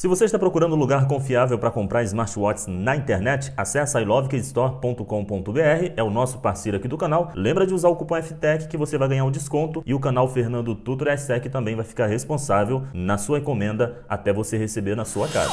Se você está procurando um lugar confiável para comprar smartwatches na internet, acesse ilovekidstore.com.br, é o nosso parceiro aqui do canal. Lembra de usar o cupom FTEC que você vai ganhar um desconto e o canal Fernando Tutor STEC é também vai ficar responsável na sua encomenda até você receber na sua casa.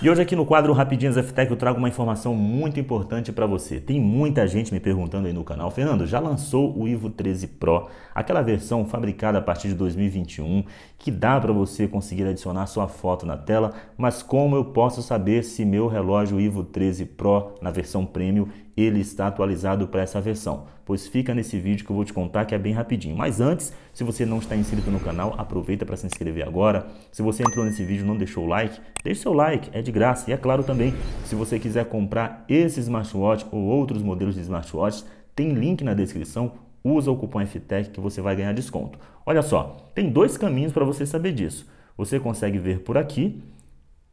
E hoje aqui no quadro Rapidinhas FTEC eu trago uma informação muito importante para você. Tem muita gente me perguntando aí no canal, Fernando, já lançou o Ivo 13 Pro, aquela versão fabricada a partir de 2021 que dá para você conseguir adicionar sua foto na tela mas como eu posso saber se meu relógio Ivo 13 Pro na versão Premium ele está atualizado para essa versão? Pois fica nesse vídeo que eu vou te contar que é bem rapidinho. Mas antes, se você não está inscrito no canal, aproveita para se inscrever agora. Se você entrou nesse vídeo e não deixou o like, deixe seu like, é de graça. E é claro também, se você quiser comprar esse smartwatch ou outros modelos de smartwatches, tem link na descrição, usa o cupom FTEC que você vai ganhar desconto. Olha só, tem dois caminhos para você saber disso. Você consegue ver por aqui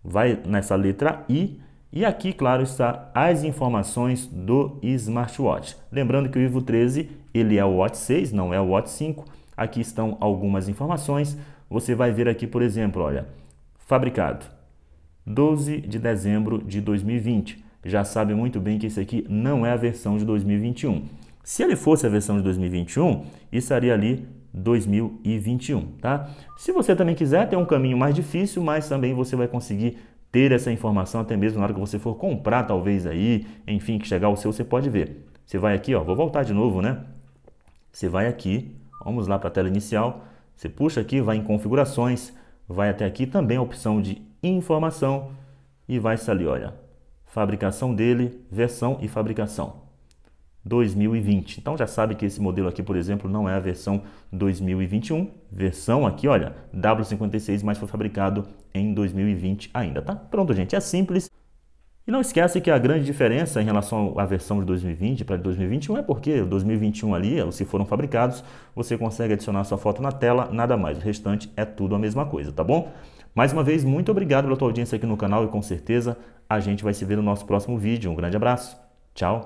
vai nessa letra I e aqui, claro, está as informações do smartwatch. Lembrando que o Vivo 13, ele é o Watch 6, não é o Watch 5. Aqui estão algumas informações. Você vai ver aqui, por exemplo, olha, fabricado 12 de dezembro de 2020. Já sabe muito bem que esse aqui não é a versão de 2021. Se ele fosse a versão de 2021, estaria ali 2021, tá? Se você também quiser, tem um caminho mais difícil, mas também você vai conseguir ter essa informação até mesmo na hora que você for comprar, talvez aí, enfim, que chegar o seu, você pode ver. Você vai aqui, ó, vou voltar de novo, né? Você vai aqui, vamos lá para a tela inicial, você puxa aqui, vai em configurações, vai até aqui também a opção de informação e vai sair, olha, fabricação dele, versão e fabricação. 2020. Então já sabe que esse modelo aqui, por exemplo, não é a versão 2021. Versão aqui, olha, W56, mas foi fabricado em 2020 ainda, tá? Pronto, gente, é simples. E não esquece que a grande diferença em relação à versão de 2020 para 2021 é porque 2021 ali, se foram fabricados, você consegue adicionar sua foto na tela, nada mais. O restante é tudo a mesma coisa, tá bom? Mais uma vez, muito obrigado pela tua audiência aqui no canal e com certeza a gente vai se ver no nosso próximo vídeo. Um grande abraço. Tchau.